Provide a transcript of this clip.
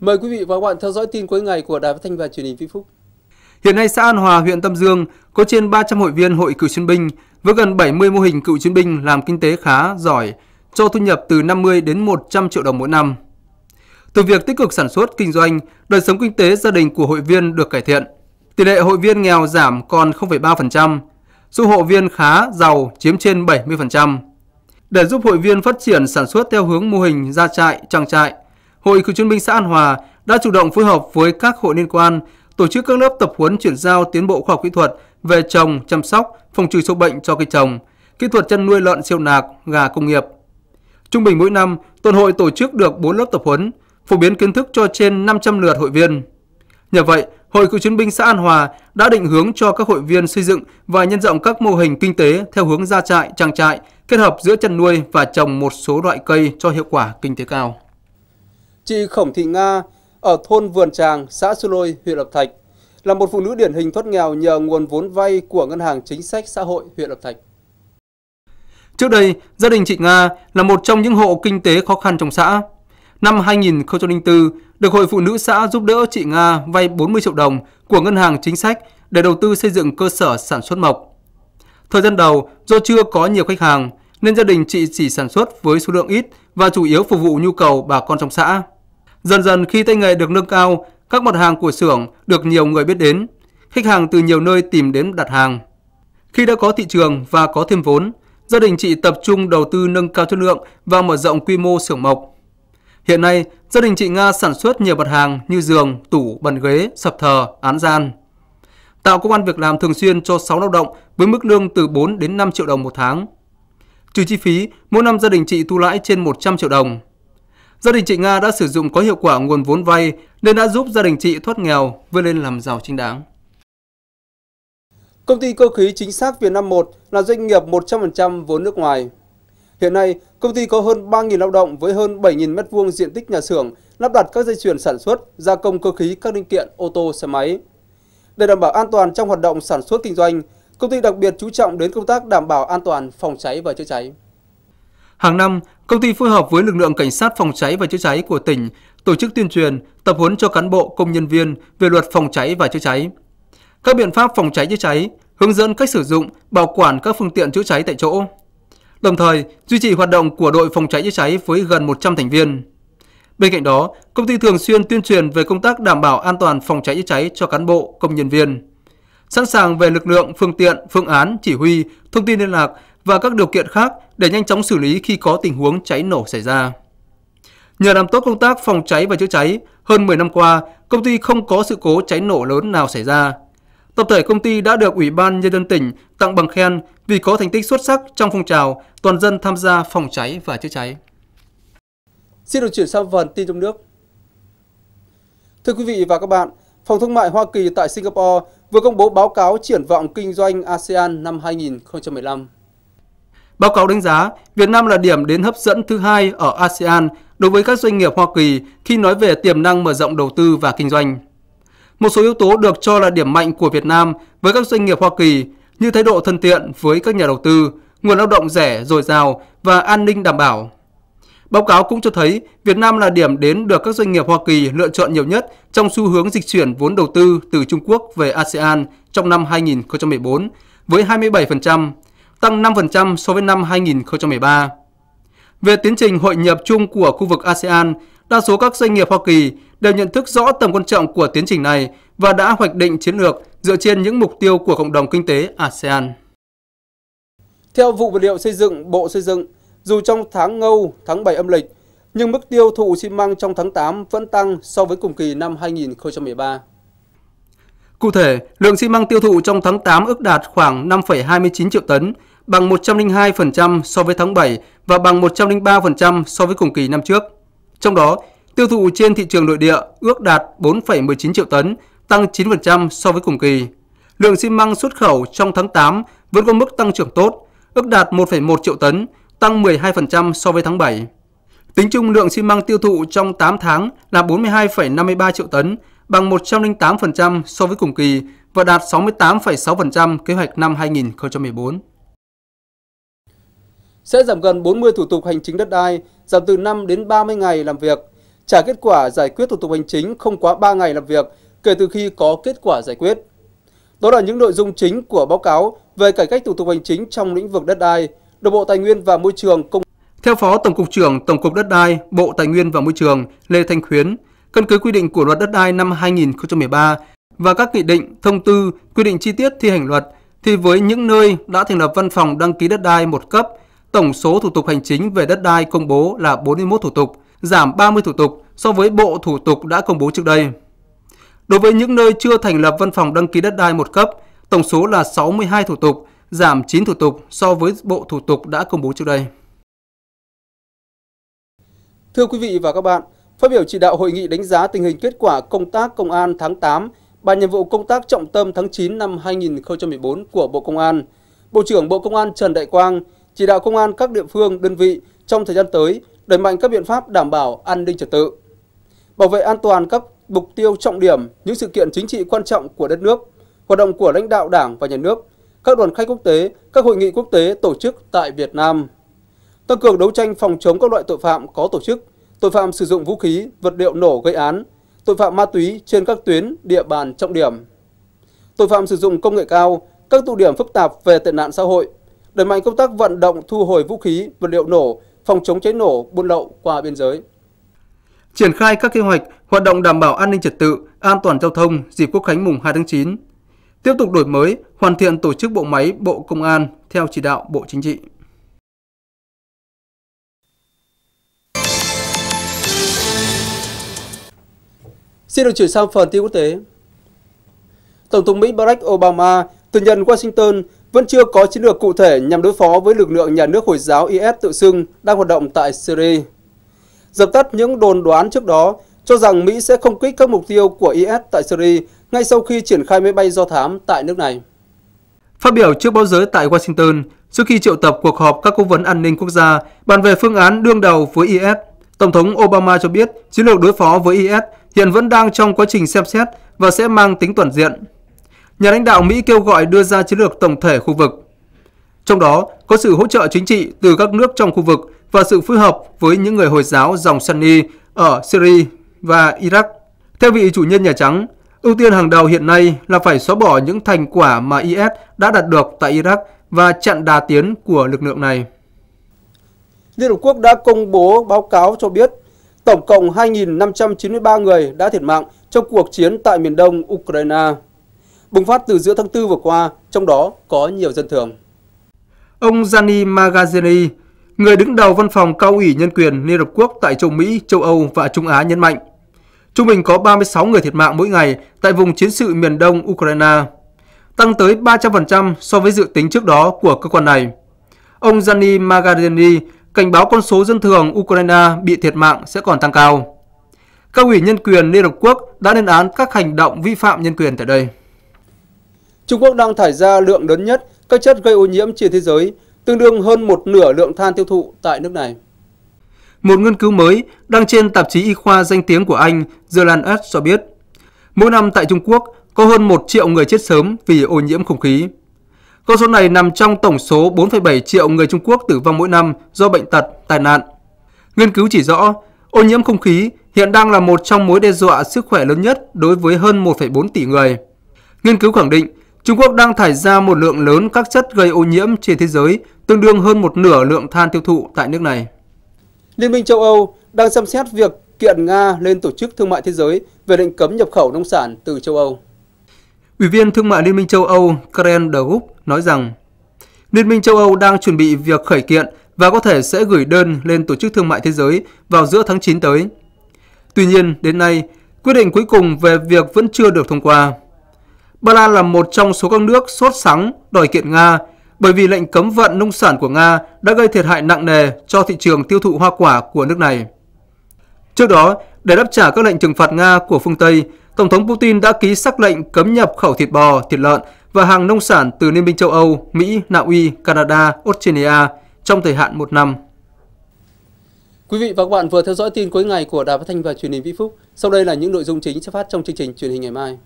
Mời quý vị và các bạn theo dõi tin cuối ngày của Đài Phát thanh và Truyền hình Vĩnh Phúc. Hiện nay xã An Hòa, huyện Tâm Dương có trên 300 hội viên hội cựu chiến binh với gần 70 mô hình cựu chiến binh làm kinh tế khá giỏi, cho thu nhập từ 50 đến 100 triệu đồng mỗi năm. Từ việc tích cực sản xuất kinh doanh, đời sống kinh tế gia đình của hội viên được cải thiện. Tỷ lệ hội viên nghèo giảm còn 0,3%, số hội viên khá giàu chiếm trên 70%. Để giúp hội viên phát triển sản xuất theo hướng mô hình gia trại, trang trại, Hội Cựu chiến binh xã An Hòa đã chủ động phối hợp với các hội liên quan tổ chức các lớp tập huấn chuyển giao tiến bộ khoa học kỹ thuật về trồng, chăm sóc, phòng trừ sâu bệnh cho cây trồng, kỹ thuật chăn nuôi lợn siêu nạc, gà công nghiệp. Trung bình mỗi năm, tuần hội tổ chức được 4 lớp tập huấn, phổ biến kiến thức cho trên 500 lượt hội viên. Nhờ vậy, Hội Cựu chiến binh xã An Hòa đã định hướng cho các hội viên xây dựng và nhân rộng các mô hình kinh tế theo hướng gia trại, trang trại, kết hợp giữa chăn nuôi và trồng một số loại cây cho hiệu quả kinh tế cao. Chị Khổng Thị Nga ở thôn Vườn Tràng, xã Su Lôi, huyện Lập Thạch là một phụ nữ điển hình thoát nghèo nhờ nguồn vốn vay của Ngân hàng Chính sách Xã hội huyện Lập Thạch. Trước đây, gia đình chị Nga là một trong những hộ kinh tế khó khăn trong xã. Năm 2004, được Hội Phụ nữ xã giúp đỡ chị Nga vay 40 triệu đồng của Ngân hàng Chính sách để đầu tư xây dựng cơ sở sản xuất mộc. Thời gian đầu, do chưa có nhiều khách hàng, nên gia đình chị chỉ sản xuất với số lượng ít và chủ yếu phục vụ nhu cầu bà con trong xã. Dần dần khi tay nghề được nâng cao, các mặt hàng của xưởng được nhiều người biết đến, khách hàng từ nhiều nơi tìm đến đặt hàng. Khi đã có thị trường và có thêm vốn, gia đình chị tập trung đầu tư nâng cao chất lượng và mở rộng quy mô xưởng mộc. Hiện nay, gia đình chị Nga sản xuất nhiều mặt hàng như giường, tủ, bàn ghế, sập thờ, án gian. Tạo công an việc làm thường xuyên cho 6 lao động với mức lương từ 4 đến 5 triệu đồng một tháng. Trừ chi phí, mỗi năm gia đình chị thu lãi trên 100 triệu đồng. Gia đình chị Nga đã sử dụng có hiệu quả nguồn vốn vay nên đã giúp gia đình chị thoát nghèo, vươn lên làm giàu chính đáng. Công ty cơ khí chính xác Việt Nam 1 là doanh nghiệp 100% vốn nước ngoài. Hiện nay, công ty có hơn 3.000 lao động với hơn 7.000 m2 diện tích nhà xưởng, lắp đặt các dây chuyền sản xuất, gia công cơ khí các linh kiện ô tô xe máy. Để đảm bảo an toàn trong hoạt động sản xuất kinh doanh, công ty đặc biệt chú trọng đến công tác đảm bảo an toàn phòng cháy và chữa cháy. Hàng năm, công ty phối hợp với lực lượng cảnh sát phòng cháy và chữa cháy của tỉnh tổ chức tuyên truyền, tập huấn cho cán bộ công nhân viên về luật phòng cháy và chữa cháy. Các biện pháp phòng cháy chữa cháy, hướng dẫn cách sử dụng, bảo quản các phương tiện chữa cháy tại chỗ. Đồng thời, duy trì hoạt động của đội phòng cháy chữa cháy với gần 100 thành viên. Bên cạnh đó, công ty thường xuyên tuyên truyền về công tác đảm bảo an toàn phòng cháy chữa cháy cho cán bộ, công nhân viên. Sẵn sàng về lực lượng, phương tiện, phương án, chỉ huy, thông tin liên lạc và các điều kiện khác để nhanh chóng xử lý khi có tình huống cháy nổ xảy ra. Nhờ làm tốt công tác phòng cháy và chữa cháy, hơn 10 năm qua, công ty không có sự cố cháy nổ lớn nào xảy ra. Tập thể công ty đã được Ủy ban Nhân dân tỉnh tặng bằng khen vì có thành tích xuất sắc trong phong trào toàn dân tham gia phòng cháy và chữa cháy. Xin được chuyển sang phần tin trong nước. Thưa quý vị và các bạn, Phòng Thương mại Hoa Kỳ tại Singapore vừa công bố báo cáo triển vọng kinh doanh ASEAN năm 2015. Báo cáo đánh giá, Việt Nam là điểm đến hấp dẫn thứ hai ở ASEAN đối với các doanh nghiệp Hoa Kỳ khi nói về tiềm năng mở rộng đầu tư và kinh doanh. Một số yếu tố được cho là điểm mạnh của Việt Nam với các doanh nghiệp Hoa Kỳ như thái độ thân thiện với các nhà đầu tư, nguồn lao động rẻ, dồi dào và an ninh đảm bảo. Báo cáo cũng cho thấy Việt Nam là điểm đến được các doanh nghiệp Hoa Kỳ lựa chọn nhiều nhất trong xu hướng dịch chuyển vốn đầu tư từ Trung Quốc về ASEAN trong năm 2014 với 27%, tăng 5% so với năm 2013. Về tiến trình hội nhập chung của khu vực ASEAN, đa số các doanh nghiệp Hoa Kỳ đều nhận thức rõ tầm quan trọng của tiến trình này và đã hoạch định chiến lược dựa trên những mục tiêu của cộng đồng kinh tế ASEAN. Theo vụ vật liệu xây dựng Bộ Xây dựng, dù trong tháng ngâu, tháng 7 âm lịch, nhưng mức tiêu thụ xi măng trong tháng 8 vẫn tăng so với cùng kỳ năm 2013. Cụ thể, lượng xi măng tiêu thụ trong tháng 8 ước đạt khoảng 5,29 triệu tấn, bằng 102% so với tháng 7 và bằng 103% so với cùng kỳ năm trước. Trong đó, tiêu thụ trên thị trường nội địa ước đạt 4,19 triệu tấn, tăng 9% so với cùng kỳ. Lượng xi măng xuất khẩu trong tháng 8 vẫn có mức tăng trưởng tốt, ước đạt 1,1 triệu tấn, tăng 12% so với tháng 7. Tính chung lượng xi măng tiêu thụ trong 8 tháng là 42,53 triệu tấn, bằng 108% so với cùng kỳ và đạt 68,6% kế hoạch năm 2014 sẽ giảm gần 40 thủ tục hành chính đất đai, giảm từ 5 đến 30 ngày làm việc, trả kết quả giải quyết thủ tục hành chính không quá 3 ngày làm việc kể từ khi có kết quả giải quyết. Đó là những nội dung chính của báo cáo về cải cách thủ tục hành chính trong lĩnh vực đất đai được Bộ Tài nguyên và Môi trường công theo Phó Tổng cục trưởng Tổng cục Đất đai, Bộ Tài nguyên và Môi trường Lê Thanh Khuyến, căn cứ quy định của Luật Đất đai năm 2013 và các nghị định, thông tư, quy định chi tiết thi hành luật thì với những nơi đã thành lập văn phòng đăng ký đất đai một cấp tổng số thủ tục hành chính về đất đai công bố là 41 thủ tục, giảm 30 thủ tục so với bộ thủ tục đã công bố trước đây. Đối với những nơi chưa thành lập văn phòng đăng ký đất đai một cấp, tổng số là 62 thủ tục, giảm 9 thủ tục so với bộ thủ tục đã công bố trước đây. Thưa quý vị và các bạn, phát biểu chỉ đạo hội nghị đánh giá tình hình kết quả công tác công an tháng 8, ban nhiệm vụ công tác trọng tâm tháng 9 năm 2014 của Bộ Công an, Bộ trưởng Bộ Công an Trần Đại Quang chỉ đạo công an các địa phương, đơn vị trong thời gian tới đẩy mạnh các biện pháp đảm bảo an ninh trật tự, bảo vệ an toàn các mục tiêu trọng điểm, những sự kiện chính trị quan trọng của đất nước, hoạt động của lãnh đạo Đảng và nhà nước, các đoàn khách quốc tế, các hội nghị quốc tế tổ chức tại Việt Nam. Tăng cường đấu tranh phòng chống các loại tội phạm có tổ chức, tội phạm sử dụng vũ khí, vật liệu nổ gây án, tội phạm ma túy trên các tuyến địa bàn trọng điểm. Tội phạm sử dụng công nghệ cao, các tụ điểm phức tạp về tệ nạn xã hội, đẩy mạnh công tác vận động thu hồi vũ khí, vật liệu nổ, phòng chống cháy nổ, buôn lậu qua biên giới. Triển khai các kế hoạch hoạt động đảm bảo an ninh trật tự, an toàn giao thông dịp Quốc khánh mùng 2 tháng 9. Tiếp tục đổi mới, hoàn thiện tổ chức bộ máy Bộ Công an theo chỉ đạo Bộ Chính trị. Xin được chuyển sang phần tin quốc tế. Tổng thống Mỹ Barack Obama từ nhận Washington vẫn chưa có chiến lược cụ thể nhằm đối phó với lực lượng nhà nước Hồi giáo IS tự xưng đang hoạt động tại Syria. Dập tắt những đồn đoán trước đó cho rằng Mỹ sẽ không kích các mục tiêu của IS tại Syria ngay sau khi triển khai máy bay do thám tại nước này. Phát biểu trước báo giới tại Washington, trước khi triệu tập cuộc họp các cố vấn an ninh quốc gia bàn về phương án đương đầu với IS, Tổng thống Obama cho biết chiến lược đối phó với IS hiện vẫn đang trong quá trình xem xét và sẽ mang tính toàn diện nhà lãnh đạo Mỹ kêu gọi đưa ra chiến lược tổng thể khu vực. Trong đó có sự hỗ trợ chính trị từ các nước trong khu vực và sự phối hợp với những người Hồi giáo dòng Sunni ở Syria và Iraq. Theo vị chủ nhân Nhà Trắng, ưu tiên hàng đầu hiện nay là phải xóa bỏ những thành quả mà IS đã đạt được tại Iraq và chặn đà tiến của lực lượng này. Liên Hợp Quốc đã công bố báo cáo cho biết tổng cộng 2.593 người đã thiệt mạng trong cuộc chiến tại miền đông Ukraine bùng phát từ giữa tháng 4 vừa qua, trong đó có nhiều dân thường. Ông Gianni Magazzini, người đứng đầu văn phòng cao ủy nhân quyền Liên Hợp Quốc tại châu Mỹ, châu Âu và Trung Á nhấn mạnh, trung bình có 36 người thiệt mạng mỗi ngày tại vùng chiến sự miền đông Ukraine, tăng tới 300% so với dự tính trước đó của cơ quan này. Ông Gianni Magazzini cảnh báo con số dân thường Ukraine bị thiệt mạng sẽ còn tăng cao. Cao ủy nhân quyền Liên Hợp Quốc đã lên án các hành động vi phạm nhân quyền tại đây. Trung Quốc đang thải ra lượng lớn nhất các chất gây ô nhiễm trên thế giới, tương đương hơn một nửa lượng than tiêu thụ tại nước này. Một nghiên cứu mới đăng trên tạp chí y khoa danh tiếng của Anh, The Lancet cho biết, mỗi năm tại Trung Quốc có hơn 1 triệu người chết sớm vì ô nhiễm không khí. Con số này nằm trong tổng số 4,7 triệu người Trung Quốc tử vong mỗi năm do bệnh tật, tai nạn. Nghiên cứu chỉ rõ, ô nhiễm không khí hiện đang là một trong mối đe dọa sức khỏe lớn nhất đối với hơn 1,4 tỷ người. Nghiên cứu khẳng định Trung Quốc đang thải ra một lượng lớn các chất gây ô nhiễm trên thế giới, tương đương hơn một nửa lượng than tiêu thụ tại nước này. Liên minh châu Âu đang xem xét việc kiện Nga lên Tổ chức Thương mại Thế giới về lệnh cấm nhập khẩu nông sản từ châu Âu. Ủy viên Thương mại Liên minh châu Âu Karen De Gucht nói rằng, Liên minh châu Âu đang chuẩn bị việc khởi kiện và có thể sẽ gửi đơn lên Tổ chức Thương mại Thế giới vào giữa tháng 9 tới. Tuy nhiên, đến nay, quyết định cuối cùng về việc vẫn chưa được thông qua. Ba Lan là một trong số các nước sốt sắng đòi kiện Nga bởi vì lệnh cấm vận nông sản của Nga đã gây thiệt hại nặng nề cho thị trường tiêu thụ hoa quả của nước này. Trước đó, để đáp trả các lệnh trừng phạt Nga của phương Tây, Tổng thống Putin đã ký sắc lệnh cấm nhập khẩu thịt bò, thịt lợn và hàng nông sản từ Liên minh châu Âu, Mỹ, Na Uy, Canada, Australia trong thời hạn một năm. Quý vị và các bạn vừa theo dõi tin cuối ngày của Đài Phát Thanh và Truyền hình Vĩ Phúc. Sau đây là những nội dung chính sẽ phát trong chương trình truyền hình ngày mai.